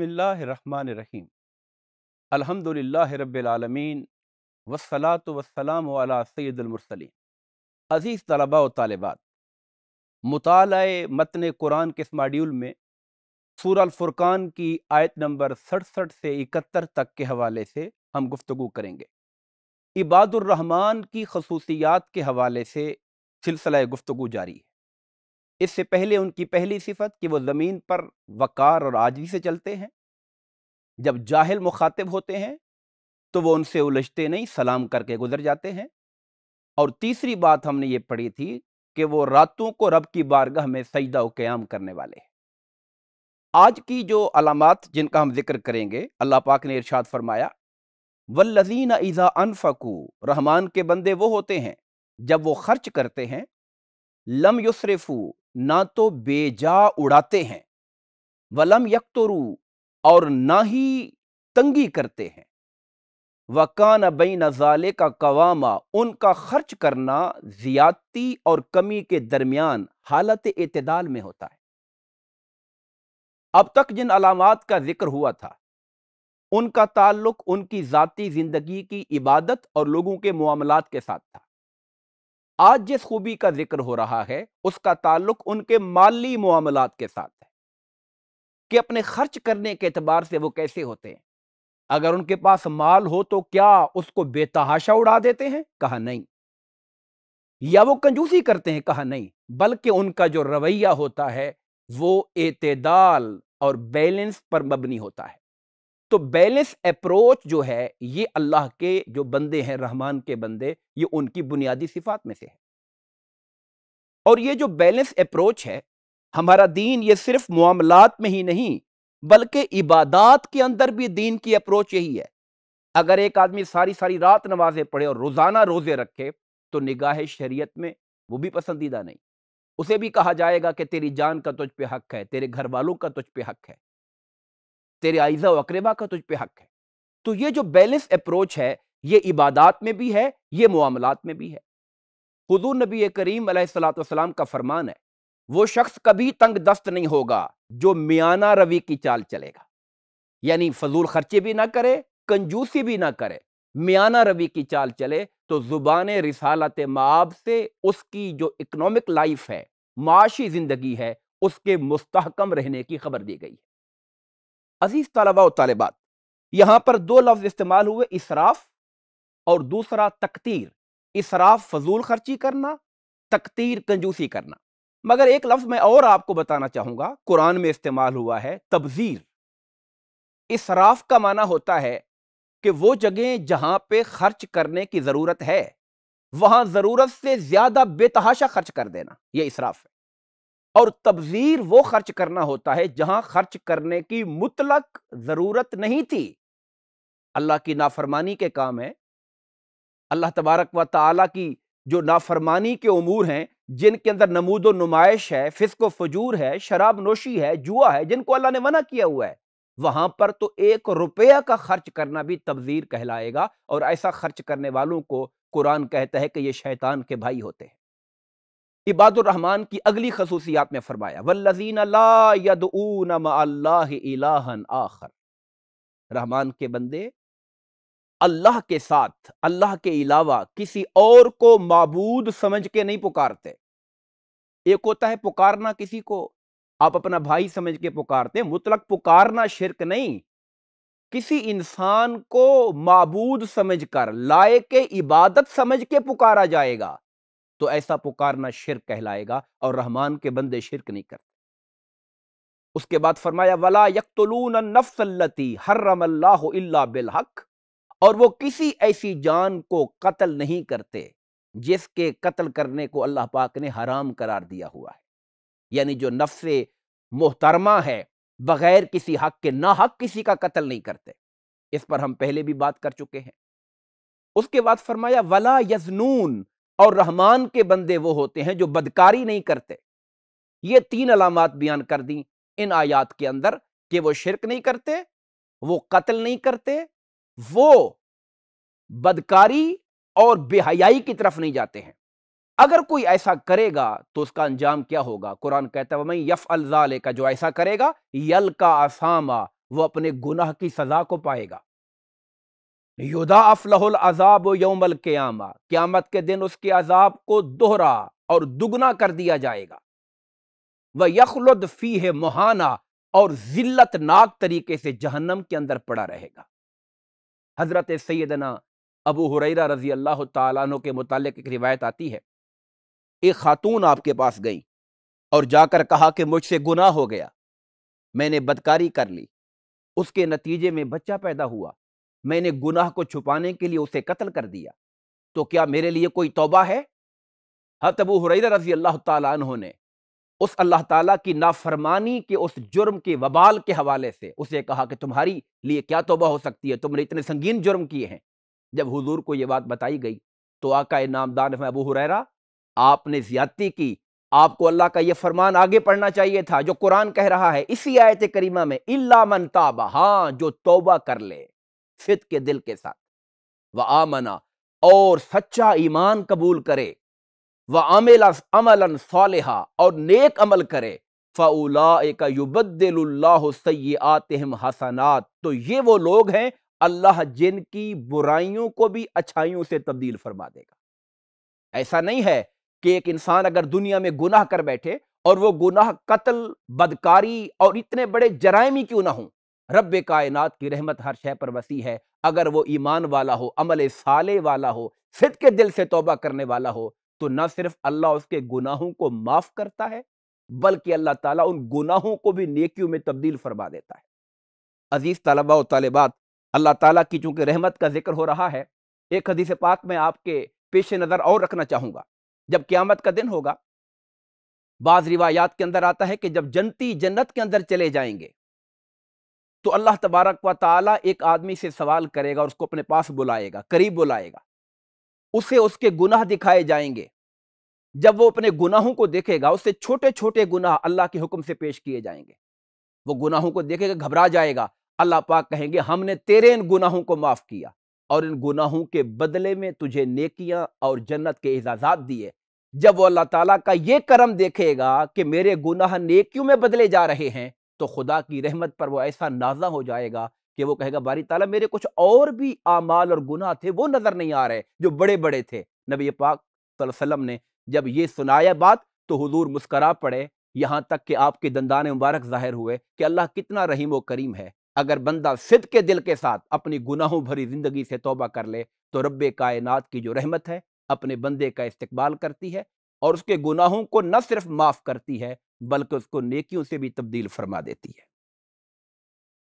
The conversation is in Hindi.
बसमीम अलहमदिल्ला रबालमीन वसलात वसलाम सैदुलमरसलिन अज़ीज़ तलबा व तालबात मताल मतन कुरान के इस माड्यूल में सूरफुर्कान की आयत नंबर सड़सठ से इकहत्तर तक के हवाले से हम गुफ्तु करेंगे इबादुररहमान की खसूसियात के हवाले से सिलसिला गुफ्तु जारी है इससे पहले उनकी पहली सिफत कि वो ज़मीन पर वक़ार और आजी से चलते हैं जब जाहिल मुखातिब होते हैं तो वो उनसे उलझते नहीं सलाम करके गुजर जाते हैं और तीसरी बात हमने ये पढ़ी थी कि वो रातों को रब की बारगाह में सजदा क्याम करने वाले हैं आज की जो अलामत जिनका हम जिक्र करेंगे अल्लाह पाक ने इरशाद फरमाया वल्लजीन ईज़ा अनफकू रहमान के बंदे वो होते हैं जब वो खर्च करते हैं लम युसरफू ना तो बेजा उड़ाते हैं वलम यकतरू और ना ही तंगी करते हैं वकान बई नज़ाले का कवामा उनका खर्च करना ज़्यादती और कमी के दरमियान हालत इतदाल में होता है अब तक जिन अलामत का जिक्र हुआ था उनका ताल्लुक उनकी ज़ाती ज़िंदगी की इबादत और लोगों के मामलात के साथ था आज जिस खूबी का जिक्र हो रहा है उसका ताल्लुक उनके माली मामला के साथ है कि अपने खर्च करने के अतबार से वो कैसे होते हैं अगर उनके पास माल हो तो क्या उसको बेतहाशा उड़ा देते हैं कहा नहीं या वो कंजूसी करते हैं कहा नहीं बल्कि उनका जो रवैया होता है वो एतदाल और बैलेंस पर मबनी होता है तो बैलेंस अप्रोच जो है ये अल्लाह के जो बंदे हैं रहमान के बंदे ये उनकी बुनियादी सिफात में से है और ये जो बैलेंस अप्रोच है हमारा दीन ये सिर्फ मामलात में ही नहीं बल्कि इबादात के अंदर भी दीन की अप्रोच यही है अगर एक आदमी सारी सारी रात नमाजें पढ़े और रोज़ाना रोज़े रखे तो निगाह शरीयत में वो भी पसंदीदा नहीं उसे भी कहा जाएगा कि तेरी जान का तुझ पे हक है तेरे घर वालों का तुझ पे हक है तेरे आइजा व अकरबा का तुझ पे हक है तो ये जो बैलेंस अप्रोच है ये इबादात में भी है ये मामलात में भी है हजूर नबी करीम सलाम का फरमान है वो शख्स कभी तंग दस्त नहीं होगा जो मियाना रवि की चाल चलेगा यानी फजूल खर्चे भी ना करे कंजूसी भी ना करे मियाना रवि की चाल चले तो ज़ुबान रिसालत माब से उसकी जो इकनॉमिक लाइफ है माशी ज़िंदगी है उसके मुस्तकम रहने की खबर दी गई है अजीज़ तलबा तलबात यहां पर दो लफ्ज़ इस्तेमाल हुए इसराफ और दूसरा तकतीर इसराफ फजूल खर्ची करना तकतीर कंजूसी करना मगर एक लफ्ज़ मैं और आपको बताना चाहूंगा कुरान में इस्तेमाल हुआ है तबज़ीर इसराफ का माना होता है कि वो जगह जहां पे खर्च करने की ज़रूरत है वहां ज़रूरत से ज़्यादा बेतहाशा खर्च कर देना यह इसराफ है और तबजीर वो खर्च करना होता है जहां खर्च करने की मुतलक ज़रूरत नहीं थी अल्लाह की नाफरमानी के काम है अल्लाह तबारक व ताली की जो नाफरमानी के अमूर हैं जिनके अंदर नमूदो नुमाइश है फिसको फजूर है शराब नोशी है जुआ है जिनको अल्लाह ने मना किया हुआ है वहां पर तो एक रुपया का खर्च करना भी तबजीर कहलाएगा और ऐसा खर्च करने वालों को कुरान कहता है कि ये शैतान के भाई होते हैं इबादुररहमान की अगली खसूसियात में फरमाया वल्लजीन यदून आखर रहमान के बंदे अल्लाह के साथ अल्लाह के अलावा किसी और को मबूद समझ के नहीं पुकारते एक होता है पुकारना किसी को आप अपना भाई समझ के पुकारते मुतलक पुकारना शिरक नहीं किसी इंसान को मबूद समझ कर लायक इबादत समझ के पुकारा जाएगा तो ऐसा पुकारना शिरक कहलाएगा और रहमान के बंदे शिरक नहीं करते उसके बाद फरमाया वला यकतलून नफ्सल्लती हर्रमल्ला बिलहक और वो किसी ऐसी जान को कत्ल नहीं करते जिसके कत्ल करने को अल्लाह पाक ने हराम करार दिया हुआ है यानी जो नफ्स मोहतरमा है बगैर किसी हक के ना हक किसी का कत्ल नहीं करते इस पर हम पहले भी बात कर चुके हैं उसके बाद फरमाया वला यजनून और रहमान के बंदे वो होते हैं जो बदकारी नहीं करते ये तीन अलामत बयान कर दी इन आयात के अंदर कि वो शिरक नहीं करते वो कत्ल नहीं करते वो बदकारी और बेहयाई की तरफ नहीं जाते हैं अगर कोई ऐसा करेगा तो उसका अंजाम क्या होगा कुरान कहता है मैं यफ अलजाले का जो ऐसा करेगा यल का आसामा वो अपने गुनाह की सजा को पाएगा युदा अफलहुल अजाब यौमल क़्यामा क़्यामत के दिन उसके अजाब को दोहरा और दुगना कर दिया जाएगा वह यखलुद फी है मुहाना और जिल्लत नाक तरीके से जहन्नम के अंदर पड़ा रहेगा हज़रत सैदना अबू हुरैरा रजी अल्लाह तु के मुतालिक एक रिवायत आती है एक खातून आपके पास गई और जाकर कहा कि मुझसे गुनाह हो गया मैंने बदकारी कर ली उसके नतीजे में बच्चा पैदा हुआ मैंने गुनाह को छुपाने के लिए उसे कत्ल कर दिया तो क्या मेरे लिए कोई तोबा है हत अबू हुरैरा रजी अल्लाह तु ने उस अल्लाह ताला की नाफरमानी के उस जुर्म के वबाल के हवाले से उसे कहा कि तुम्हारी लिए क्या तोबा हो सकती है तुमने इतने संगीन जुर्म किए हैं जब हुजूर को ये बात बताई गई तो आका नामदान अबू हुरैरा आपने ज्यादती की आपको अल्लाह का यह फरमान आगे पढ़ना चाहिए था जो कुरान कह रहा है इसी आयत करीमा में इलामन ताबा हाँ जो तोबा कर ले सिद के दिल के साथ व आमना और सच्चा ईमान कबूल करे व अमल अमलन सालहा और नेक अमल करे सै आतेम हसनात तो ये वो लोग हैं अल्लाह जिनकी बुराइयों को भी अच्छाइयों से तब्दील फरमा देगा ऐसा नहीं है कि एक इंसान अगर दुनिया में गुनाह कर बैठे और वो गुनाह कत्ल बदकारी और इतने बड़े जरायमी क्यों ना हों रब कायनात की रहमत हर शह पर वसी है अगर वो ईमान वाला हो अमल साले वाला हो सिद के दिल से तोबा करने वाला हो तो ना सिर्फ अल्लाह उसके गुनाहों को माफ करता है बल्कि अल्लाह ताला उन गुनाहों को भी नेकियों में तब्दील फरमा देता है अजीज़ तलबा और तलबात अल्लाह ताला की चूंकि रहमत का जिक्र हो रहा है एक हदीस पाक में आपके पेश नज़र और रखना चाहूंगा जब क़्यामत का दिन होगा बाज़ रिवायात के अंदर आता है कि जब जनती जन्नत के अंदर चले जाएंगे तो अल्लाह तबारक व ताला एक आदमी से सवाल करेगा और उसको अपने पास बुलाएगा करीब बुलाएगा उसे उसके गुनाह दिखाए जाएंगे जब वो अपने गुनाहों को देखेगा उससे छोटे छोटे गुनाह अल्लाह के हुक्म से पेश किए जाएंगे वो गुनाहों को देखेगा घबरा जाएगा अल्लाह पाक कहेंगे हमने तेरे इन गुनाहों को माफ़ किया और इन गुनाहों के बदले में तुझे नेकियां और जन्नत के एजाजात दिए जब वो अल्लाह ताला का ये करम देखेगा कि मेरे गुनाह नेकियों में बदले जा रहे हैं तो खुदा की रहमत पर वो ऐसा नाजा हो जाएगा कि वो कहेगा बारी ताला मेरे कुछ और भी आमाल और गुनाह थे वो नज़र नहीं आ रहे जो बड़े बड़े थे नबी पाक सल्लम ने जब ये सुनाया बात तो हजूर मुस्करा पड़े यहाँ तक कि आपके दंदाने मुबारक जाहिर हुए कि अल्लाह कितना रहीम व करीम है अगर बंदा सिद के दिल के साथ अपनी गुनाहों भरी ज़िंदगी से तोबा कर ले तो रब कायनात की जो रहमत है अपने बंदे का इस्तबाल करती है और उसके गुनाहों को न सिर्फ माफ़ करती है बल्कि उसको नेकियों से भी तब्दील फरमा देती है